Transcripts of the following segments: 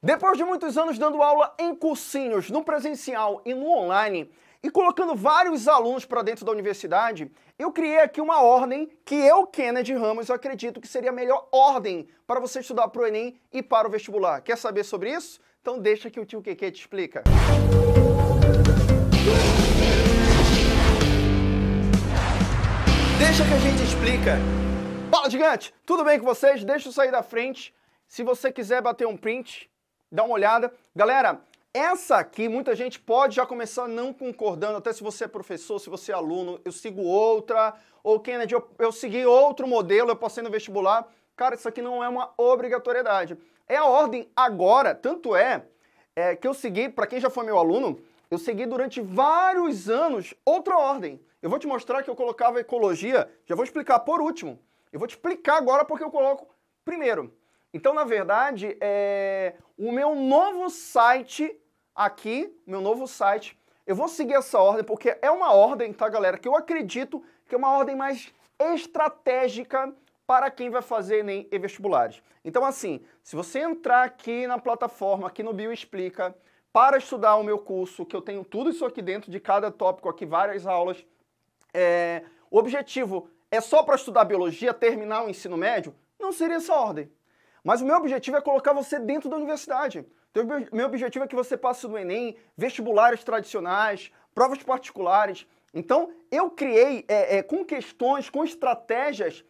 Depois de muitos anos dando aula em cursinhos, no presencial e no online, e colocando vários alunos para dentro da universidade, eu criei aqui uma ordem que eu, Kennedy Ramos, acredito que seria a melhor ordem para você estudar para o Enem e para o vestibular. Quer saber sobre isso? Então deixa que o tio Keke te explica. Deixa que a gente explica. Fala, gigante! Tudo bem com vocês? Deixa eu sair da frente. Se você quiser bater um print, Dá uma olhada. Galera, essa aqui muita gente pode já começar não concordando, até se você é professor, se você é aluno, eu sigo outra, ou Kennedy, eu, eu segui outro modelo, eu passei no vestibular. Cara, isso aqui não é uma obrigatoriedade. É a ordem agora, tanto é, é que eu segui, para quem já foi meu aluno, eu segui durante vários anos outra ordem. Eu vou te mostrar que eu colocava ecologia, já vou explicar por último. Eu vou te explicar agora porque eu coloco primeiro. Então, na verdade, é... o meu novo site aqui, meu novo site, eu vou seguir essa ordem porque é uma ordem, tá, galera, que eu acredito que é uma ordem mais estratégica para quem vai fazer Enem e vestibulares. Então, assim, se você entrar aqui na plataforma, aqui no Bio Explica, para estudar o meu curso, que eu tenho tudo isso aqui dentro de cada tópico, aqui várias aulas, é... o objetivo é só para estudar biologia, terminar o ensino médio? Não seria essa ordem. Mas o meu objetivo é colocar você dentro da universidade. Então, meu objetivo é que você passe no Enem, vestibulares tradicionais, provas particulares. Então, eu criei é, é, com questões, com estratégias,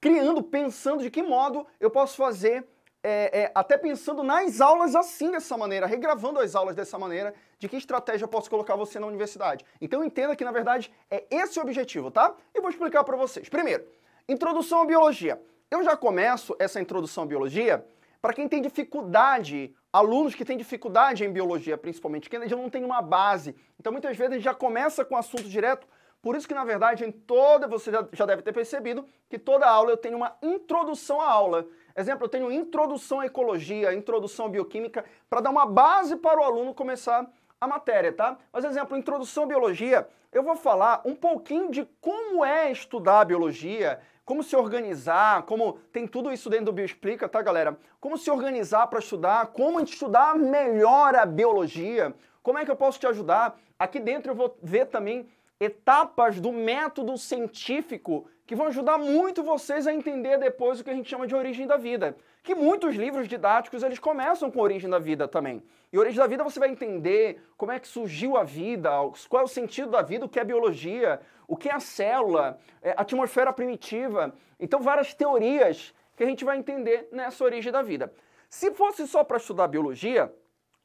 criando, pensando de que modo eu posso fazer, é, é, até pensando nas aulas assim, dessa maneira, regravando as aulas dessa maneira, de que estratégia eu posso colocar você na universidade. Então, entenda que, na verdade, é esse o objetivo, tá? E vou explicar para vocês. Primeiro, introdução à biologia. Eu já começo essa introdução à biologia para quem tem dificuldade, alunos que têm dificuldade em biologia, principalmente, que ainda não tem uma base. Então, muitas vezes, a gente já começa com assunto direto. Por isso que, na verdade, em toda, você já deve ter percebido que toda aula eu tenho uma introdução à aula. Exemplo, eu tenho introdução à ecologia, introdução à bioquímica, para dar uma base para o aluno começar a matéria, tá? Mas, exemplo, introdução à biologia, eu vou falar um pouquinho de como é estudar a biologia, como se organizar, como tem tudo isso dentro do Bioexplica, tá, galera? Como se organizar para estudar, como estudar melhor a biologia, como é que eu posso te ajudar? Aqui dentro eu vou ver também etapas do método científico que vão ajudar muito vocês a entender depois o que a gente chama de origem da vida que muitos livros didáticos eles começam com a origem da vida também. E a origem da vida você vai entender como é que surgiu a vida, qual é o sentido da vida, o que é biologia, o que é a célula, é, a atmosfera primitiva. Então, várias teorias que a gente vai entender nessa origem da vida. Se fosse só para estudar biologia,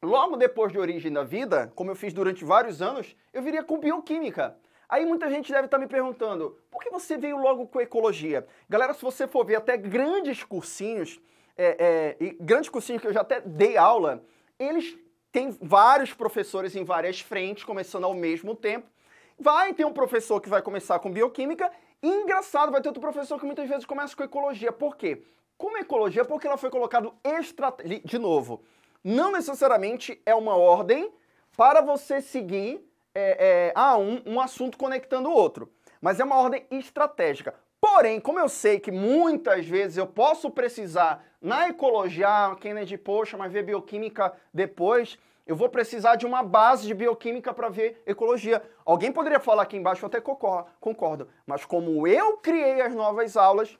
logo depois de origem da vida, como eu fiz durante vários anos, eu viria com bioquímica. Aí muita gente deve estar tá me perguntando, por que você veio logo com ecologia? Galera, se você for ver até grandes cursinhos, é, é, e que eu já até dei aula, eles têm vários professores em várias frentes, começando ao mesmo tempo. Vai ter um professor que vai começar com bioquímica, e engraçado, vai ter outro professor que muitas vezes começa com ecologia. Por quê? Como ecologia, é porque ela foi colocada extra... De novo, não necessariamente é uma ordem para você seguir é, é, a ah, um, um assunto conectando o outro, mas é uma ordem estratégica. Porém, como eu sei que muitas vezes eu posso precisar na ecologia, Kennedy, ah, é poxa, mas ver bioquímica depois, eu vou precisar de uma base de bioquímica para ver ecologia. Alguém poderia falar aqui embaixo, eu até concordo, mas como eu criei as novas aulas,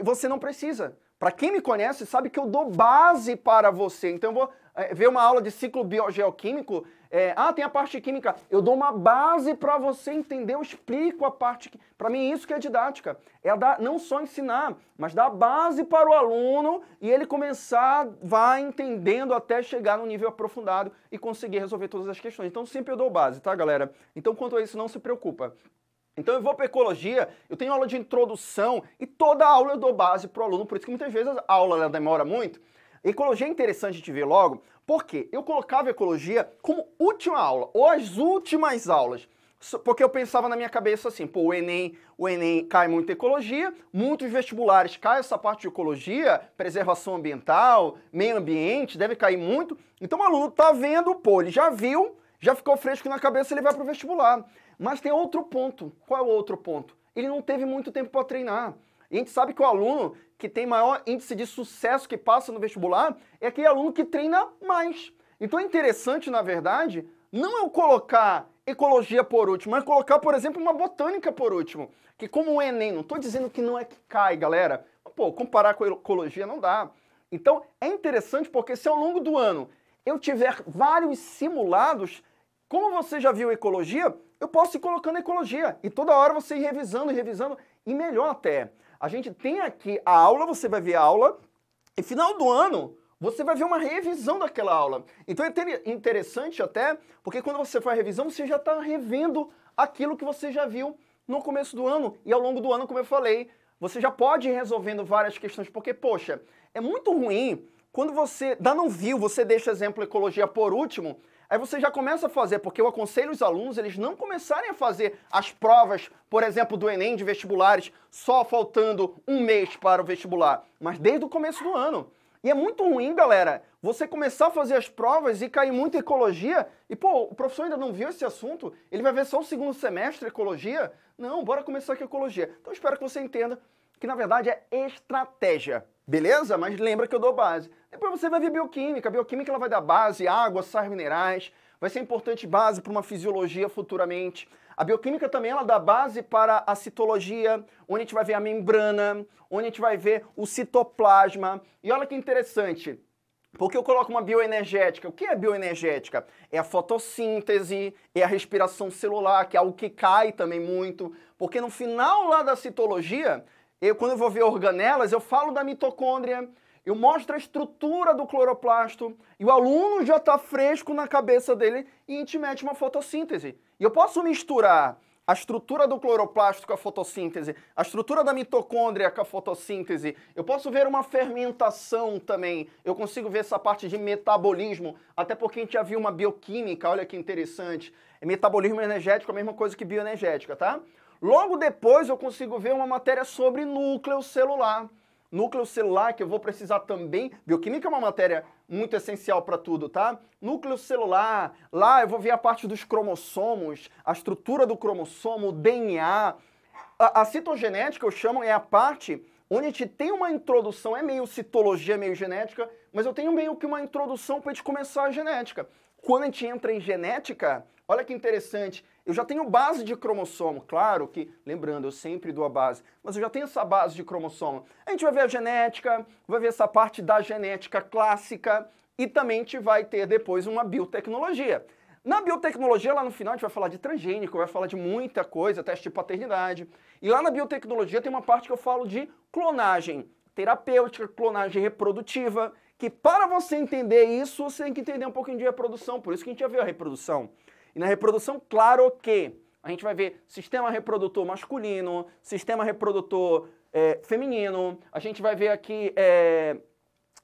você não precisa. Para quem me conhece, sabe que eu dou base para você. Então, eu vou eh, ver uma aula de ciclo biogeoquímico é, ah, tem a parte química. Eu dou uma base para você entender, eu explico a parte. Para mim, isso que é didática. É dar, não só ensinar, mas dar base para o aluno e ele começar, vai entendendo até chegar no nível aprofundado e conseguir resolver todas as questões. Então, sempre eu dou base, tá, galera? Então, quanto a isso, não se preocupa. Então eu vou para ecologia, eu tenho aula de introdução e toda aula eu dou base para o aluno, por isso que muitas vezes a aula demora muito. Ecologia é interessante de ver logo, porque eu colocava ecologia como última aula, ou as últimas aulas. Porque eu pensava na minha cabeça assim, pô, o Enem, o Enem cai muito ecologia, muitos vestibulares cai essa parte de ecologia, preservação ambiental, meio ambiente, deve cair muito. Então o aluno tá vendo, pô, ele já viu, já ficou fresco na cabeça, ele vai pro vestibular. Mas tem outro ponto. Qual é o outro ponto? Ele não teve muito tempo para treinar. E a gente sabe que o aluno que tem maior índice de sucesso que passa no vestibular é aquele aluno que treina mais. Então é interessante, na verdade, não eu colocar ecologia por último, mas colocar, por exemplo, uma botânica por último. Que como o Enem, não estou dizendo que não é que cai, galera. Mas, pô, comparar com ecologia não dá. Então é interessante porque se ao longo do ano eu tiver vários simulados, como você já viu ecologia, eu posso ir colocando ecologia. E toda hora você ir revisando, revisando, e melhor até. A gente tem aqui a aula, você vai ver a aula, e final do ano você vai ver uma revisão daquela aula. Então é interessante até, porque quando você faz a revisão, você já está revendo aquilo que você já viu no começo do ano e ao longo do ano, como eu falei, você já pode ir resolvendo várias questões, porque, poxa, é muito ruim quando você dá não viu, você deixa exemplo ecologia por último Aí você já começa a fazer, porque eu aconselho os alunos eles não começarem a fazer as provas, por exemplo, do Enem de vestibulares, só faltando um mês para o vestibular, mas desde o começo do ano. E é muito ruim, galera, você começar a fazer as provas e cair muito em ecologia. E, pô, o professor ainda não viu esse assunto? Ele vai ver só o segundo semestre ecologia? Não, bora começar aqui ecologia. Então, espero que você entenda que, na verdade, é estratégia. Beleza? Mas lembra que eu dou base. Depois você vai ver bioquímica. A bioquímica ela vai dar base, água, sais minerais. Vai ser importante base para uma fisiologia futuramente. A bioquímica também ela dá base para a citologia, onde a gente vai ver a membrana, onde a gente vai ver o citoplasma. E olha que interessante, porque eu coloco uma bioenergética. O que é bioenergética? É a fotossíntese, é a respiração celular, que é algo que cai também muito, porque no final lá da citologia, eu, quando eu vou ver organelas, eu falo da mitocôndria, eu mostro a estrutura do cloroplasto e o aluno já está fresco na cabeça dele e a gente mete uma fotossíntese. E eu posso misturar a estrutura do cloroplasto com a fotossíntese, a estrutura da mitocôndria com a fotossíntese. Eu posso ver uma fermentação também. Eu consigo ver essa parte de metabolismo, até porque a gente já viu uma bioquímica, olha que interessante. É metabolismo energético é a mesma coisa que bioenergética, tá? Logo depois eu consigo ver uma matéria sobre núcleo celular. Núcleo celular que eu vou precisar também, bioquímica é uma matéria muito essencial para tudo, tá? Núcleo celular, lá eu vou ver a parte dos cromossomos, a estrutura do cromossomo, o DNA. A, a citogenética, eu chamo, é a parte onde a gente tem uma introdução, é meio citologia, meio genética, mas eu tenho meio que uma introdução para a gente começar a genética. Quando a gente entra em genética, Olha que interessante, eu já tenho base de cromossomo, claro que, lembrando, eu sempre dou a base, mas eu já tenho essa base de cromossomo. A gente vai ver a genética, vai ver essa parte da genética clássica e também a gente vai ter depois uma biotecnologia. Na biotecnologia, lá no final, a gente vai falar de transgênico, vai falar de muita coisa, teste de paternidade. E lá na biotecnologia tem uma parte que eu falo de clonagem terapêutica, clonagem reprodutiva, que para você entender isso, você tem que entender um pouquinho de reprodução, por isso que a gente já viu a reprodução. E na reprodução, claro que a gente vai ver sistema reprodutor masculino, sistema reprodutor é, feminino, a gente vai ver aqui é,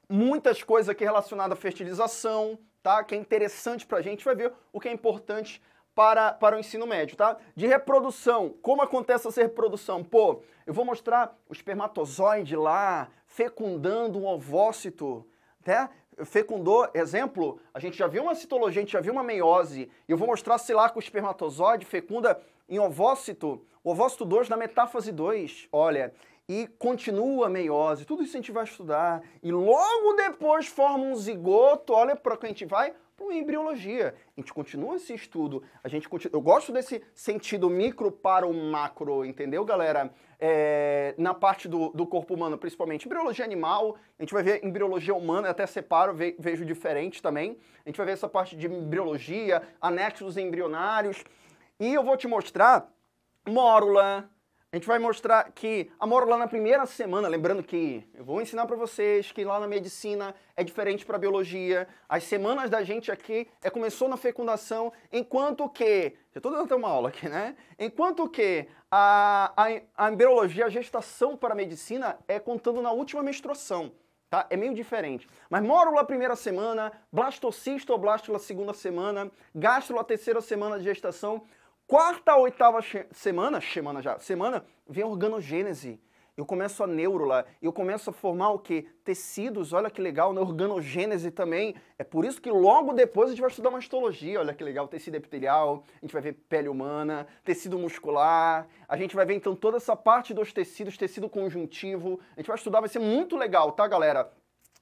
muitas coisas aqui relacionadas à fertilização, tá? Que é interessante para a gente, vai ver o que é importante para, para o ensino médio, tá? De reprodução, como acontece essa reprodução? Pô, eu vou mostrar o espermatozoide lá fecundando um ovócito, né? fecundou, exemplo, a gente já viu uma citologia, a gente já viu uma meiose, e eu vou mostrar, se lá, que o espermatozoide fecunda em ovócito, o ovócito 2 na metáfase 2. Olha, e continua a meiose, tudo isso a gente vai estudar. E logo depois forma um zigoto, olha para que a gente vai para embriologia. A gente continua esse estudo. A gente continua... Eu gosto desse sentido micro para o macro, entendeu, galera? É... na parte do, do, corpo humano, principalmente. Embriologia animal, a gente vai ver embriologia humana, até separo, ve vejo diferente também. A gente vai ver essa parte de embriologia, anexos embrionários. E eu vou te mostrar mórula, a gente vai mostrar que amor lá na primeira semana, lembrando que eu vou ensinar para vocês que lá na medicina é diferente para biologia. As semanas da gente aqui é começou na fecundação, enquanto que, eu estou dando até uma aula aqui, né? Enquanto que a, a, a embriologia, a gestação para a medicina é contando na última menstruação. Tá? É meio diferente. Mas mórula primeira semana, blastocisto ou blástula segunda semana, gástrula terceira semana de gestação Quarta a oitava semana, semana já, semana, vem a organogênese. Eu começo a neuro lá, eu começo a formar o quê? Tecidos, olha que legal, na organogênese também. É por isso que logo depois a gente vai estudar uma histologia, olha que legal, tecido epitelial, a gente vai ver pele humana, tecido muscular, a gente vai ver então toda essa parte dos tecidos, tecido conjuntivo. A gente vai estudar, vai ser muito legal, tá, galera?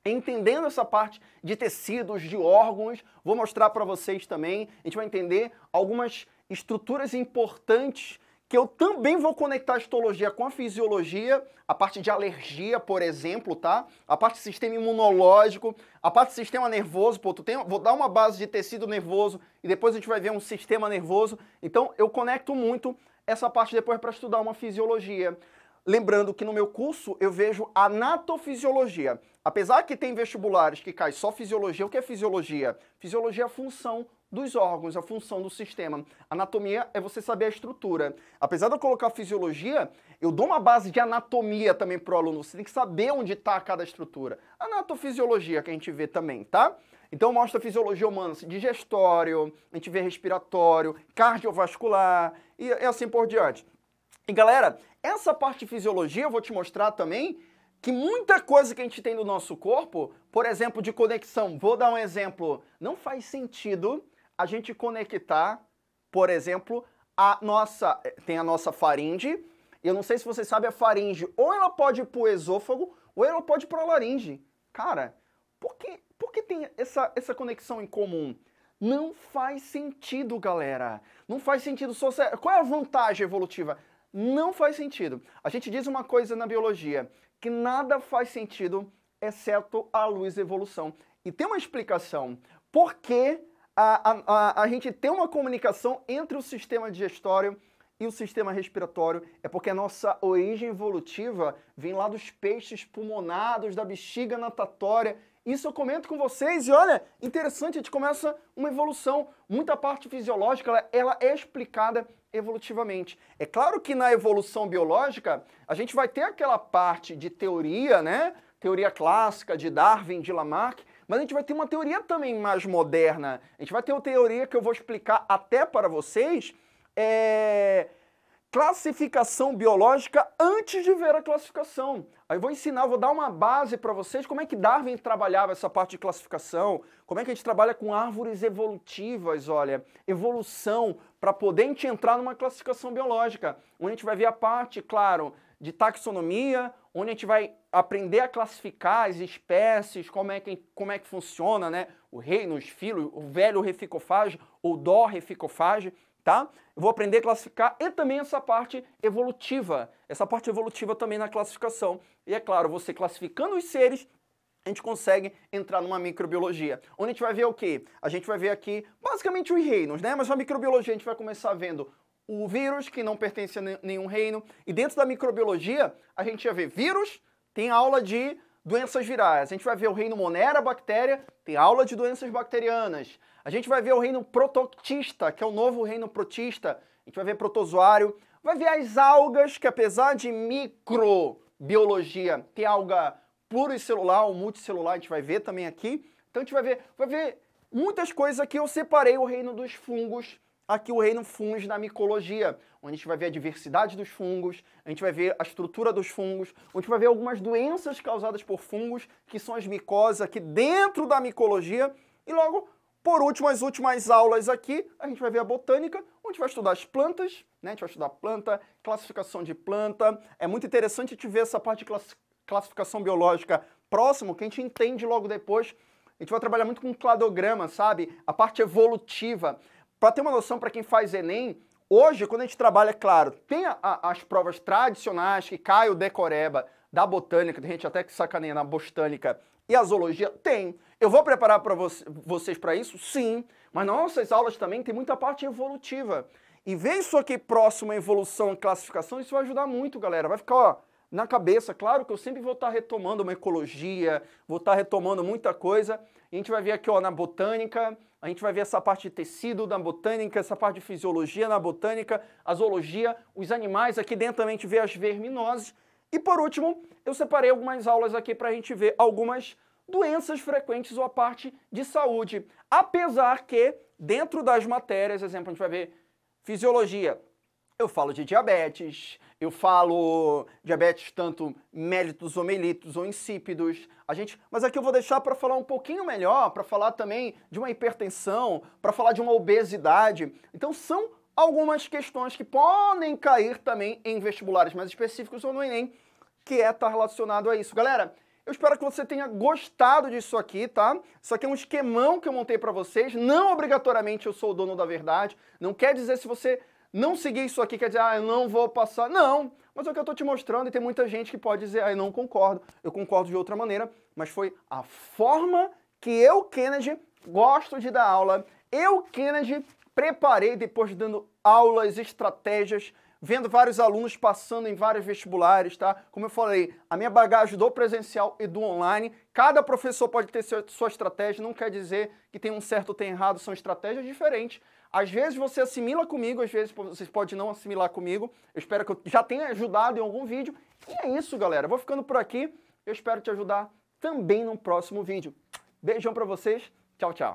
Entendendo essa parte de tecidos, de órgãos, vou mostrar para vocês também. A gente vai entender algumas estruturas importantes que eu também vou conectar a histologia com a fisiologia, a parte de alergia, por exemplo, tá? A parte do sistema imunológico, a parte do sistema nervoso, pô, tu tem, vou dar uma base de tecido nervoso e depois a gente vai ver um sistema nervoso. Então, eu conecto muito essa parte depois para estudar uma fisiologia. Lembrando que no meu curso eu vejo anatofisiologia. Apesar que tem vestibulares que cai só fisiologia, o que é fisiologia? Fisiologia é função, dos órgãos, a função do sistema. Anatomia é você saber a estrutura. Apesar de eu colocar fisiologia, eu dou uma base de anatomia também para o aluno. Você tem que saber onde está cada estrutura. Anatofisiologia que a gente vê também, tá? Então mostra a fisiologia humana, assim, digestório, a gente vê respiratório, cardiovascular e, e assim por diante. E galera, essa parte de fisiologia eu vou te mostrar também que muita coisa que a gente tem no nosso corpo, por exemplo, de conexão, vou dar um exemplo, não faz sentido a gente conectar, por exemplo, a nossa, eh, tem a nossa faringe, eu não sei se vocês sabem, a faringe ou ela pode ir pro esôfago ou ela pode ir pra laringe. Cara, por que, por que tem essa, essa conexão em comum? Não faz sentido, galera. Não faz sentido. Qual é a vantagem evolutiva? Não faz sentido. A gente diz uma coisa na biologia, que nada faz sentido exceto a luz evolução. E tem uma explicação. Por que a, a, a, a gente ter uma comunicação entre o sistema digestório e o sistema respiratório é porque a nossa origem evolutiva vem lá dos peixes pulmonados, da bexiga natatória. Isso eu comento com vocês e olha, interessante, a gente começa uma evolução. Muita parte fisiológica ela, ela é explicada evolutivamente. É claro que na evolução biológica a gente vai ter aquela parte de teoria, né? Teoria clássica de Darwin, de Lamarck, mas a gente vai ter uma teoria também mais moderna. A gente vai ter uma teoria que eu vou explicar até para vocês. É classificação biológica antes de ver a classificação. Aí vou ensinar, vou dar uma base para vocês como é que Darwin trabalhava essa parte de classificação, como é que a gente trabalha com árvores evolutivas, olha, evolução, para poder a gente entrar numa classificação biológica, onde a gente vai ver a parte, claro, de taxonomia, onde a gente vai aprender a classificar as espécies, como é que, como é que funciona, né? O reino, os filos, o velho reficofage, ou dó reficofage, tá? Eu vou aprender a classificar e também essa parte evolutiva, essa parte evolutiva também na classificação. E é claro, você classificando os seres, a gente consegue entrar numa microbiologia. Onde a gente vai ver o quê? A gente vai ver aqui basicamente os reinos, né? Mas na microbiologia a gente vai começar vendo o vírus, que não pertence a nenhum reino. E dentro da microbiologia, a gente vai ver vírus, tem aula de doenças virais. A gente vai ver o reino Monera, bactéria, tem aula de doenças bacterianas. A gente vai ver o reino prototista, que é o novo reino protista. A gente vai ver protozoário, vai ver as algas, que apesar de microbiologia, tem alga pluricelular ou multicelular, a gente vai ver também aqui. Então a gente vai ver, vai ver muitas coisas aqui. Eu separei o reino dos fungos, aqui o reino fungos na micologia, onde a gente vai ver a diversidade dos fungos, a gente vai ver a estrutura dos fungos, onde a gente vai ver algumas doenças causadas por fungos, que são as micoses aqui dentro da micologia, e logo por último, as últimas aulas aqui, a gente vai ver a botânica, onde a gente vai estudar as plantas, né? A gente vai estudar planta, classificação de planta. É muito interessante a gente ver essa parte de classificação biológica próximo, que a gente entende logo depois. A gente vai trabalhar muito com cladograma, sabe? A parte evolutiva. Para ter uma noção para quem faz Enem, hoje, quando a gente trabalha, é claro, tem a, a, as provas tradicionais que cai o decoreba da botânica, tem gente até que sacaneia na botânica, e a zoologia? Tem. Eu vou preparar para vo vocês para isso? Sim. Mas nas nossas aulas também tem muita parte evolutiva. E ver isso aqui próximo à evolução e classificação, isso vai ajudar muito, galera. Vai ficar ó, na cabeça. Claro que eu sempre vou estar tá retomando uma ecologia, vou estar tá retomando muita coisa. a gente vai ver aqui ó, na botânica, a gente vai ver essa parte de tecido da botânica, essa parte de fisiologia na botânica, a zoologia, os animais. Aqui dentro também a gente vê as verminoses. E por último, eu separei algumas aulas aqui para a gente ver algumas doenças frequentes ou a parte de saúde. Apesar que, dentro das matérias, exemplo, a gente vai ver fisiologia. Eu falo de diabetes, eu falo diabetes tanto mellitus ou mellitus ou insípidos. A gente, mas aqui eu vou deixar para falar um pouquinho melhor, para falar também de uma hipertensão, para falar de uma obesidade. Então são algumas questões que podem cair também em vestibulares mais específicos ou no ENEM que é estar tá relacionado a isso. Galera, eu espero que você tenha gostado disso aqui, tá? Isso aqui é um esquemão que eu montei para vocês. Não obrigatoriamente eu sou o dono da verdade. Não quer dizer se você não seguir isso aqui, quer dizer, ah, eu não vou passar. Não, mas é o que eu estou te mostrando e tem muita gente que pode dizer, ah, eu não concordo, eu concordo de outra maneira, mas foi a forma que eu, Kennedy, gosto de dar aula. Eu, Kennedy, preparei depois de dando aulas, estratégias, vendo vários alunos passando em vários vestibulares, tá? Como eu falei, a minha bagagem do presencial e do online, cada professor pode ter sua estratégia, não quer dizer que tem um certo ou tem errado, são estratégias diferentes. Às vezes você assimila comigo, às vezes você pode não assimilar comigo. Eu espero que eu já tenha ajudado em algum vídeo. E é isso, galera. Eu vou ficando por aqui. Eu espero te ajudar também no próximo vídeo. Beijão para vocês. Tchau, tchau.